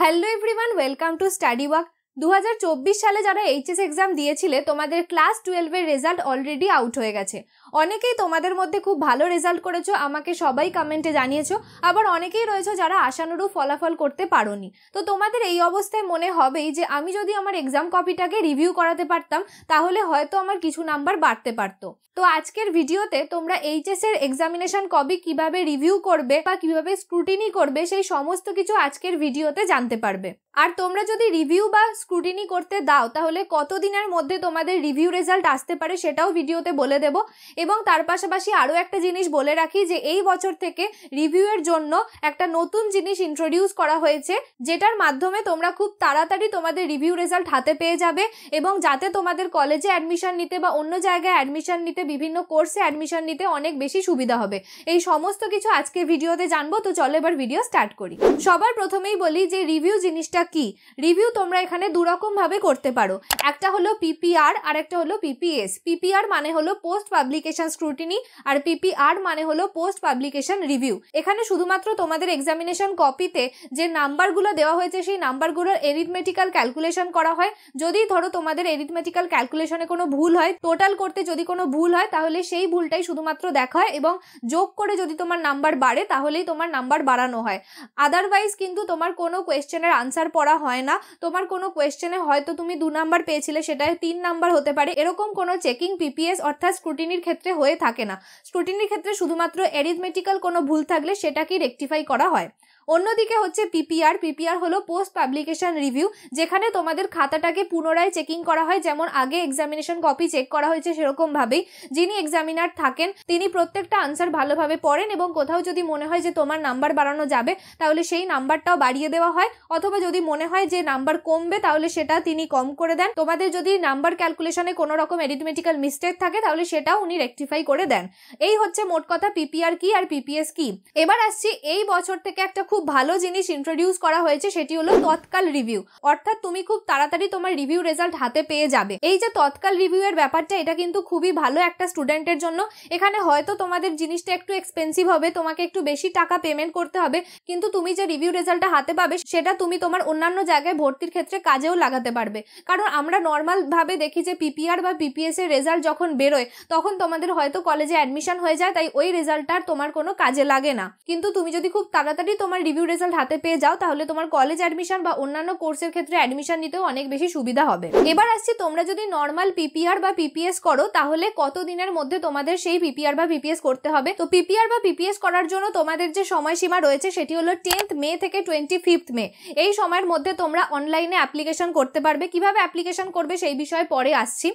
hello everyone welcome to study work দু সালে যারা এইচএস এক্সাম দিয়েছিলে তোমাদের ক্লাস টুয়েলভের রেজাল্ট অলরেডি আউট হয়ে গেছে অনেকেই তোমাদের মধ্যে খুব ভালো রেজাল্ট করেছো আমাকে সবাই কমেন্টে জানিয়েছো আবার অনেকেই রয়েছে যারা আশানুরূপ ফলাফল করতে পারোনি তো তোমাদের এই অবস্থায় মনে হবেই যে আমি যদি আমার এক্সাম কপিটাকে রিভিউ করাতে পারতাম তাহলে হয়তো আমার কিছু নাম্বার বাড়তে পারতো তো আজকের ভিডিওতে তোমরা এইচএস এর এক্সামিনেশন কবি কিভাবে রিভিউ করবে বা কিভাবে স্ক্রুটিনি করবে সেই সমস্ত কিছু আজকের ভিডিওতে জানতে পারবে আর তোমরা যদি রিভিউ বা স্ক্রুটিনি করতে দাও তাহলে কতদিনের মধ্যে তোমাদের রিভিউ রেজাল্ট আসতে পারে সেটাও ভিডিওতে বলে দেব এবং তার পাশাপাশি আরও একটা জিনিস বলে রাখি যে এই বছর থেকে রিভিউয়ের জন্য একটা নতুন জিনিস ইন্ট্রোডিউস করা হয়েছে যেটার মাধ্যমে তোমরা খুব তাড়াতাড়ি তোমাদের রিভিউ রেজাল্ট হাতে পেয়ে যাবে এবং যাতে তোমাদের কলেজে অ্যাডমিশন নিতে বা অন্য জায়গায় অ্যাডমিশন নিতে বিভিন্ন কোর্সে অ্যাডমিশন নিতে অনেক বেশি সুবিধা হবে এই সমস্ত কিছু আজকে ভিডিওতে জানবো তো চলো এবার ভিডিও স্টার্ট করি সবার প্রথমেই বলি যে রিভিউ জিনিসটা কি রিভিউ তোমরা এখানে দুরকমভাবে করতে পারো একটা হলো পিপিআর আর একটা হলো পিপিএস পিপিআর মানে হলো পোস্ট পাবলিকেশন পাবলিকেশন স্ক্রুটিনি আর পিপিআর মানে হলো পোস্ট পাবলিকেশন রিভিউ এখানে শুধুমাত্র তোমাদের এক্সামিনেশন কপিতে যে নাম্বারগুলো দেওয়া হয়েছে সেই নাম্বারগুলোর এরিথমেটিক্যাল ক্যালকুলেশন করা হয় যদি ধরো তোমাদের এরিথমেটিক্যাল ক্যালকুলেশনে কোনো ভুল হয় টোটাল করতে যদি কোনো ভুল হয় তাহলে সেই ভুলটাই শুধুমাত্র দেখা হয় এবং যোগ করে যদি তোমার নাম্বার বাড়ে তাহলেই তোমার নাম্বার বাড়ানো হয় আদারওয়াইজ কিন্তু তোমার কোনো কোয়েশ্চেনের আনসার পড়া হয় না তোমার কোনো কোয়েশ্চেনে হয়তো তুমি দু নাম্বার পেয়েছিলে সেটা তিন নাম্বার হতে পারে এরকম কোনো চেকিং পিপিএস অর্থাৎ স্ক্রুটিনির ক্ষেত্রে ক্ষেত্রে হয়ে থাকে না স্ক্রুটিনির ক্ষেত্রে শুধুমাত্র অ্যারিথমেটিক্যাল কোনো ভুল থাকলে সেটাকেই রেকটিফাই করা হয় অন্যদিকে হচ্ছে পিপিআর পিপিআর হলো পোস্ট পাবলিকেশন রিভিউ যেখানে তোমাদের খাতাটাকে পুনরায় চেকিং করা হয় যেমন আগে এক্সামিনেশন কপি চেক করা হয়েছে সেরকমভাবেই যিনি এক্সামিনার থাকেন তিনি প্রত্যেকটা আনসার ভালোভাবে পড়েন এবং কোথাও যদি মনে হয় যে তোমার নাম্বার বাড়ানো যাবে তাহলে সেই নাম্বারটাও বাড়িয়ে দেওয়া হয় অথবা যদি মনে হয় যে নাম্বার কমবে তাহলে সেটা তিনি কম করে দেন তোমাদের যদি নাম্বার ক্যালকুলেশনে কোনো রকম অ্যারিথমেটিক্যাল মিস্টেক থাকে তাহলে সেটাও উনি রেকটিফাই করে দেন এই হচ্ছে মোট কথা পিপিআর কি আর পিপিএস কি এবার আসছি এই বছর থেকে একটা খুব ভালো জিনিস ইন্ট্রোডিউস করা হয়েছে সেটি হলো তৎকাল রিভিউ অর্থাৎ তুমি খুব তাড়াতাড়ি তোমার রিভিউ রেজাল্ট হাতে পেয়ে যাবে এই যে তৎকাল রিভিউ এর ব্যাপারটা এটা কিন্তু খুবই ভালো একটা স্টুডেন্টের জন্য এখানে হয়তো তোমাদের জিনিসটা একটু এক্সপেন্সিভ হবে তোমাকে একটু বেশি টাকা পেমেন্ট করতে হবে কিন্তু তুমি যে রিভিউ রেজাল্টটা হাতে পাবে সেটা তুমি তোমার অন্যান্য জায়গায় ভর্তির ক্ষেত্রে কাজেও লাগাতে পারবে কারণ আমরা নর্মালভাবে দেখি যে পিপিআর বা পিপিএস এর রেজাল্ট যখন বেরোয় তখন তোমাদের হয়তো কলেজে অ্যাডমিশন হয়ে যায় তাই ওই রেজাল্টটা আর তোমার কোনো কাজে লাগে না কিন্তু তুমি যদি খুব তাড়াতাড়ি তোমার রিভিউ রেজাল্ট হাতে পেয়ে যাও তাহলে তোমার কলেজ অ্যাডমিশন বা অন্যান্য কোর্সের ক্ষেত্রে অ্যাডমিশন নিতেও অনেক বেশি সুবিধা হবে এবার আসছি তোমরা যদি নর্মাল পিপিআর বা পিপিএস করো তাহলে কত দিনের মধ্যে তোমাদের সেই পিপিআর বা পিপিএস করতে হবে তো পিপিআর বা পিপিএস করার জন্য তোমাদের যে সময়সীমা রয়েছে সেটি হলো টেন্থ মে থেকে টোয়েন্টি ফিফথ মে এই সময়ের মধ্যে তোমরা অনলাইনে অ্যাপ্লিকেশন করতে পারবে কিভাবে অ্যাপ্লিকেশন করবে সেই বিষয়ে পরে আসছি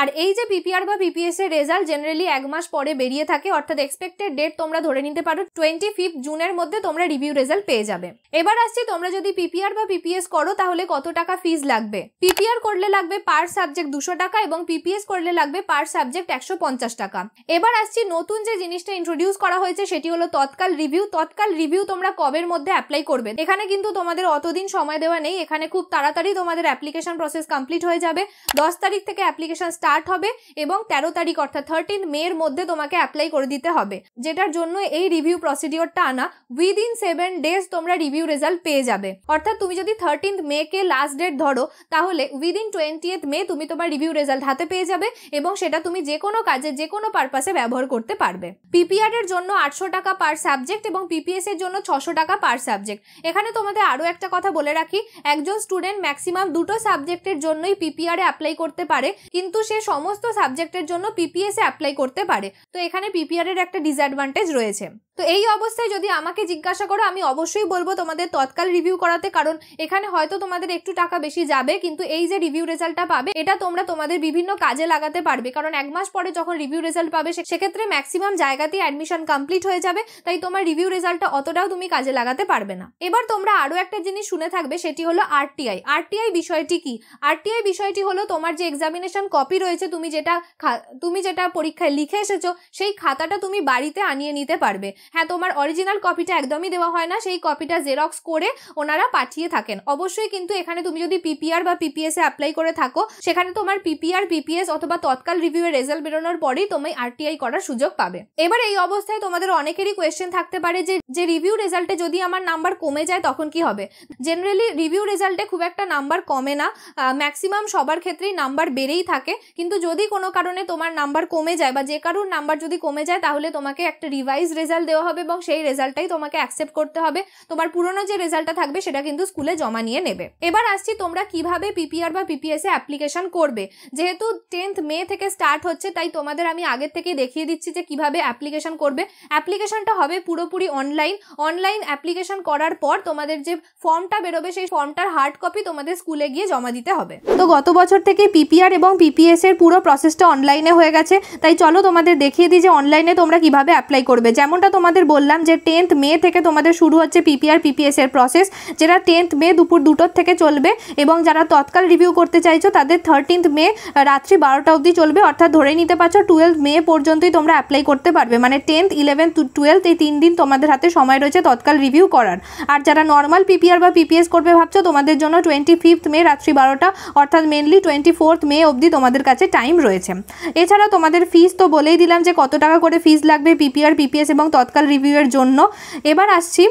আর এই যে পিপিআর বা পিপিএস এর রেজাল্ট জেনারেলি এক মাস পরে বেরিয়ে থাকে অর্থাৎ এক্সপেক্টেড ডেট তোমরা ধরে নিতে পারো টোয়েন্টি ফিফথ জুনের মধ্যে তোমরা রিভিউ রেজাল্ট রেজাল্ট পেয়ে যাবে এবার আসছি তোমরা যদি পিপিআর বা পিপিএস করো তাহলে কত টাকা ফিজ লাগবে পিপিআর করলে লাগবে পার সাবজেক্ট দুশো টাকা এবং পিপিএস করলে লাগবে পার সাবজেক্ট একশো টাকা এবার আসছি নতুন যে জিনিসটা ইন্ট্রোডিউস করা হয়েছে সেটি হলো তৎকাল রিভিউ তৎকাল রিভিউ তোমরা কবের মধ্যে অ্যাপ্লাই করবে এখানে কিন্তু তোমাদের অতদিন সময় দেওয়া নেই এখানে খুব তাড়াতাড়ি তোমাদের অ্যাপ্লিকেশন প্রসেস কমপ্লিট হয়ে যাবে দশ তারিখ থেকে অ্যাপ্লিকেশন স্টার্ট হবে এবং তেরো তারিখ অর্থাৎ থার্টিন মের মধ্যে তোমাকে অ্যাপ্লাই করে দিতে হবে যেটার জন্য এই রিভিউ প্রসিডিওরটা আনা উইদিন সেভেন ডেজ তোমরা রিভিউ রেজাল্ট পেয়ে যাবে অর্থাৎ তুমি যদি থার্টিন্থ মেকে লাস্ট ডেট ধরো তাহলে উইদিন টোয়েন্টিয়েথ মে তুমি তোমার রিভিউ রেজাল্ট হাতে পেয়ে যাবে এবং সেটা তুমি যে কোনো কাজে যে কোনো পারপাসে ব্যবহার করতে পারবে পিপিআর এর জন্য আটশো টাকা পার সাবজেক্ট এবং পিপিএস এর জন্য ছশো টাকা পার সাবজেক্ট এখানে তোমাদের আরও একটা কথা বলে রাখি একজন স্টুডেন্ট ম্যাক্সিমাম দুটো সাবজেক্টের জন্যই পিপিআর এ অ্যাপ্লাই করতে পারে কিন্তু সে সমস্ত সাবজেক্টের জন্য পিপিএস এ অ্যাপ্লাই করতে পারে তো এখানে পিপিআর এর একটা ডিসঅ্যাডভান্টেজ রয়েছে তো এই অবস্থায় যদি আমাকে জিজ্ঞাসা করো আমি অবশ্যই বলবো তোমাদের তৎকাল রিভিউ করাতে কারণ এখানে হয়তো তোমাদের একটু টাকা বেশি যাবে কিন্তু এই যে রিভিউ রেজাল্টটা পাবে এটা তোমরা তোমাদের বিভিন্ন কাজে লাগাতে পারবে কারণ এক মাস পরে যখন রিভিউ রেজাল্ট পাবে সেক্ষেত্রে ম্যাক্সিমাম জায়গাতেই অ্যাডমিশন কমপ্লিট হয়ে যাবে তাই তোমার রিভিউ রেজাল্টটা অতটাও তুমি কাজে লাগাতে পারবে না এবার তোমরা আরও একটা জিনিস শুনে থাকবে সেটি হলো আরটিআই আরটিআই বিষয়টি কি আরটিআই বিষয়টি হলো তোমার যে এক্সামিনেশন কপি রয়েছে তুমি যেটা তুমি যেটা পরীক্ষায় লিখে এসেছো সেই খাতাটা তুমি বাড়িতে আনিয়ে নিতে পারবে হ্যাঁ তোমার অরিজিনাল কপিটা একদমই দেওয়া হয় না সেই কপিটা জেরক্স করে ওনারা পাঠিয়ে থাকেন অবশ্যই কিন্তু এখানে তুমি যদি পিপিআর বা পিপিএস এ অ্যাপ্লাই করে থাকো সেখানে তোমার পিপিআর পিপিএস অথবা তৎকাল রিভিউ এর রেজাল্ট বেরোনোর পরেই তুমি আরটিআই করার সুযোগ পাবে এবার এই অবস্থায় তোমাদের অনেকেরই কোয়েশ্চেন থাকতে পারে যে যে রিভিউ রেজাল্টে যদি আমার নাম্বার কমে যায় তখন কি হবে জেনারেলি রিভিউ রেজাল্টে খুব একটা নাম্বার কমে না ম্যাক্সিমাম সবার ক্ষেত্রেই নাম্বার বেড়েই থাকে কিন্তু যদি কোনো কারণে তোমার নাম্বার কমে যায় বা যে কারোর নাম্বার যদি কমে যায় তাহলে তোমাকে একটা রিভাইজ রেজাল্ট দেওয়া হবে এবং সেই রেজাল্টটাই তোমাকে অ্যাকসেপ্ট করতে হবে হবে তোমার পুরনো যে রেজাল্টটা থাকবে সেটা কিন্তু স্কুলে জমা নিয়ে নেবে এবার আসছি তোমরা কিভাবে পিপিআর বা পিপিএস এ অ্যাপ্লিকেশন করবে যেহেতু টেন্থ মে থেকে স্টার্ট হচ্ছে তাই তোমাদের আমি আগের থেকে দেখিয়ে দিচ্ছি যে কিভাবে অ্যাপ্লিকেশন করবে অ্যাপ্লিকেশনটা হবে পুরোপুরি অনলাইন অনলাইন অ্যাপ্লিকেশন করার পর তোমাদের যে ফর্মটা বেরোবে সেই ফর্মটার হার্ড কপি তোমাদের স্কুলে গিয়ে জমা দিতে হবে তো গত বছর থেকে পিপিআর এবং পিপিএস এর পুরো প্রসেসটা অনলাইনে হয়ে গেছে তাই চলো তোমাদের দেখিয়ে দিই যে অনলাইনে তোমরা কিভাবে অ্যাপ্লাই করবে যেমনটা তোমাদের বললাম যে টেন্থ মে থেকে তোমাদের শুরু হচ্ছে পিপিআর পিপিএস এর প্রসেস যেটা টেন্থ মে দুপুর দুটোর থেকে চলবে এবং যারা তৎকাল রিভিউ করতে চাইছো তাদের থার্টিন্থ মে রাত্রি বারোটা অবধি চলবে অর্থাৎ ধরে নিতে পারছো টুয়েলভ মে পর্যন্তই তোমরা অ্যাপ্লাই করতে পারবে মানে টেন্থ টু টুয়েলভ এই তিন দিন তোমাদের হাতে সময় রয়েছে তৎকাল রিভিউ করার আর যারা নর্মাল পিপিআর বা পিপিএস করবে ভাবছো তোমাদের জন্য টোয়েন্টি ফিফথ মে রাত্রি বারোটা অর্থাৎ মেনলি টোয়েন্টি ফোর্থ মে অবধি তোমাদের কাছে টাইম রয়েছে এছাড়া তোমাদের ফিস তো বলেই দিলাম যে কত টাকা করে ফিস লাগবে পিপিআর পিপিএস এবং তৎকাল রিভিউয়ের জন্য এবার আসছি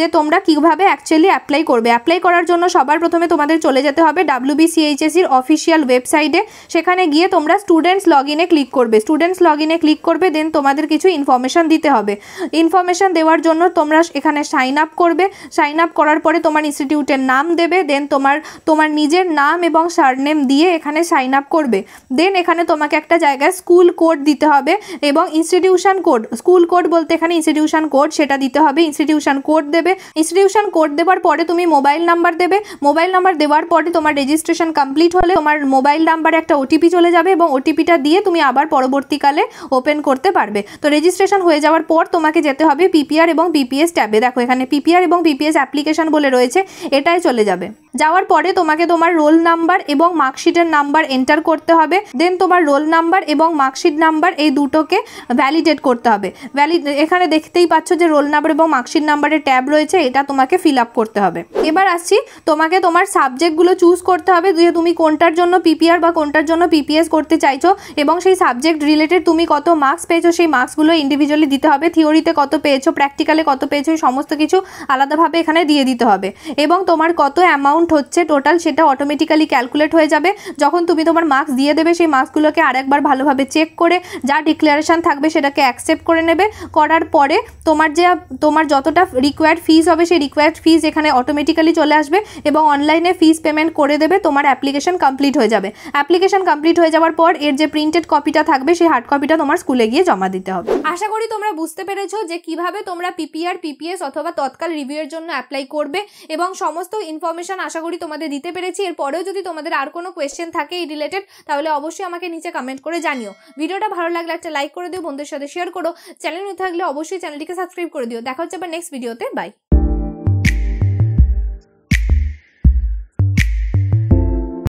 যে তোমরা কীভাবে অ্যাকচুয়ালি অ্যাপ্লাই করবে অ্যাপ্লাই করার জন্য সবার প্রথমে তোমাদের চলে যেতে হবে ডাব্লিউবিসিএইচএসির অফিসিয়াল ওয়েবসাইটে সেখানে গিয়ে তোমরা স্টুডেন্টস লগ ইনে ক্লিক করবে স্টুডেন্টস লগ ইনে ক্লিক করবে দেন তোমাদের কিছু ইনফরমেশান দিতে হবে ইনফরমেশান দেওয়ার জন্য তোমরা এখানে সাইন আপ করবে সাইন আপ করার পরে তোমার ইনস্টিটিউটের নাম দেবে দেন তোমার তোমার নিজের নাম এবং সারনেম দিয়ে এখানে সাইন আপ করবে দেন এখানে তোমাকে একটা জায়গায় স্কুল কোড দিতে হবে এবং ইনস্টিটিউশন কোড স্কুল কোড বলতে এখানে ইনস্টিটিউশন কোড সেটা দিতে হবে ইনস্টিটিউশন কোড দেবে ইনস্টিটিউশন কোড দেওয়ার পরে তুমি মোবাইল নাম্বার দেবে মোবাইল নাম্বার দেওয়ার পরে তোমার রেজিস্ট্রেশন কমপ্লিট হলে তোমার মোবাইল নাম্বারে একটা ওটিপি চলে যাবে এবং ওটিপিটা দিয়ে তুমি আবার পরবর্তীকালে ওপেন করতে পারবে তো রেজিস্ট্রেশন হয়ে যাওয়ার পর তোমাকে যেতে হবে পিপিআর এবং পিপিএস ট্যাবে দেখো এখানে পিপিআর এবং পিপিএস অ্যাপ্লিকেশন বলে রয়েছে এটাই চলে যাবে যাওয়ার পরে তোমাকে তোমার রোল নাম্বার এবং মার্কশিটের নাম্বার এন্টার করতে হবে দেন তোমার রোল নাম্বার এবং মার্কশিট নাম্বার এই দুটোকে ভ্যালিডেট করতে হবে ভ্যালি এখানে দেখতেই পাচ্ছ যে রোল নাম্বার এবং মার্কশিট নাম্বারের ট্যাব রয়েছে এটা তোমাকে ফিল আপ করতে হবে এবার আসছি তোমাকে তোমার সাবজেক্টগুলো চুজ করতে হবে যে তুমি কোনটার জন্য পিপিআর বা কোনটার জন্য পিপিএস করতে চাইছো এবং সেই সাবজেক্ট রিলেটেড তুমি কত মার্কস পেয়েছো সেই মার্কসগুলো ইন্ডিভিজুয়ালি দিতে হবে থিওরিতে কত পেয়েছো প্র্যাকটিক্যালে কত পেয়েছো সমস্ত কিছু আলাদাভাবে এখানে দিয়ে দিতে হবে এবং তোমার কত অ্যামাউন্ট অ্যামাউন্ট হচ্ছে টোটাল সেটা অটোমেটিক্যালি ক্যালকুলেট হয়ে যাবে যখন তুমি তোমার মার্কস দিয়ে দেবে সেই মার্কসগুলোকে আরেকবার ভালোভাবে চেক করে যা ডিক্লারেশান থাকবে সেটাকে অ্যাকসেপ্ট করে নেবে করার পরে তোমার যে তোমার যতটা রিকোয়ার্ড ফিজ হবে সেই রিকোয়ার্ড ফিজ এখানে অটোমেটিক্যালি চলে আসবে এবং অনলাইনে ফিজ পেমেন্ট করে দেবে তোমার অ্যাপ্লিকেশন কমপ্লিট হয়ে যাবে অ্যাপ্লিকেশন কমপ্লিট হয়ে যাওয়ার পর এর যে প্রিন্টেড কপিটা থাকবে সেই হার্ড কপিটা তোমার স্কুলে গিয়ে জমা দিতে হবে আশা করি তোমরা বুঝতে পেরেছো যে কিভাবে তোমরা পিপিআর পিপিএস অথবা তৎকাল রিভিউয়ের জন্য অ্যাপ্লাই করবে এবং সমস্ত ইনফরমেশন আশা করি তোমাদের দিতে পেরেছি এরপরেও যদি তোমাদের আর কোনো কোয়েশ্চেন থাকে এই রিলেটেড তাহলে অবশ্যই আমাকে নিচে কমেন্ট করে জানিও ভিডিওটা ভালো লাগলে একটা লাইক করে দিও বন্ধুদের সাথে শেয়ার করো চ্যানেল থাকলে অবশ্যই চ্যানেলটিকে সাবস্ক্রাইব করে দিও দেখা হচ্ছে আবার নেক্সট ভিডিওতে বাই